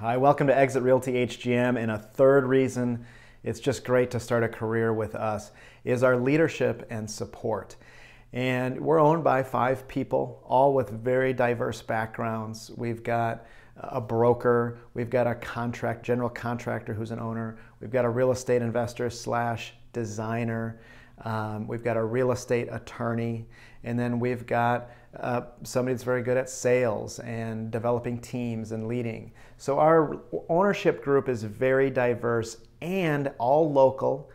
Hi, welcome to Exit Realty HGM. And a third reason it's just great to start a career with us is our leadership and support. And we're owned by five people, all with very diverse backgrounds. We've got a broker, we've got a contract, general contractor who's an owner, we've got a real estate investor slash designer, um, we've got a real estate attorney, and then we've got uh, somebody that's very good at sales and developing teams and leading. So our ownership group is very diverse and all local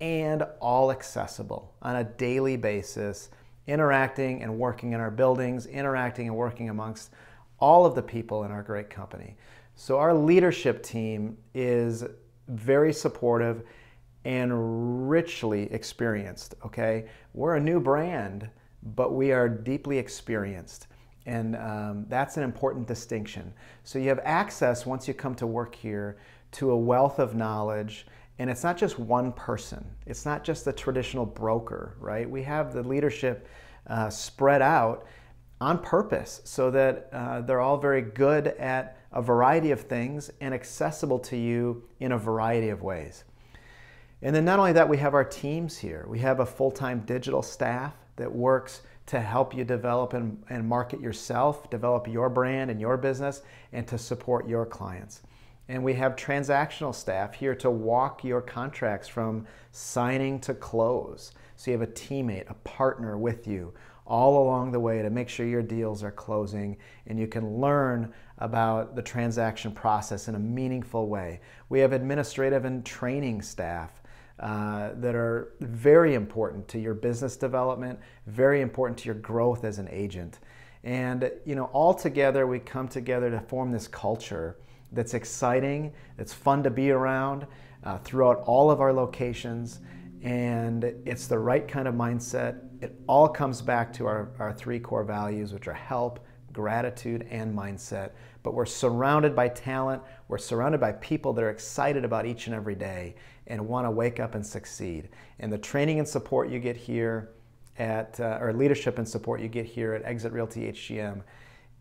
and all accessible on a daily basis, interacting and working in our buildings, interacting and working amongst all of the people in our great company. So our leadership team is very supportive and richly experienced, okay? We're a new brand, but we are deeply experienced. And um, that's an important distinction. So you have access once you come to work here to a wealth of knowledge. And it's not just one person, it's not just the traditional broker, right? We have the leadership uh, spread out on purpose so that uh, they're all very good at a variety of things and accessible to you in a variety of ways. And then not only that, we have our teams here. We have a full-time digital staff that works to help you develop and, and market yourself, develop your brand and your business, and to support your clients. And we have transactional staff here to walk your contracts from signing to close. So you have a teammate, a partner with you all along the way to make sure your deals are closing and you can learn about the transaction process in a meaningful way. We have administrative and training staff uh, that are very important to your business development, very important to your growth as an agent. And you know, all together we come together to form this culture that's exciting, that's fun to be around uh, throughout all of our locations. And it's the right kind of mindset. It all comes back to our, our three core values, which are help, gratitude, and mindset. But we're surrounded by talent, we're surrounded by people that are excited about each and every day and want to wake up and succeed. And the training and support you get here at, uh, or leadership and support you get here at Exit Realty HGM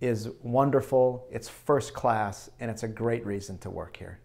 is wonderful, it's first class, and it's a great reason to work here.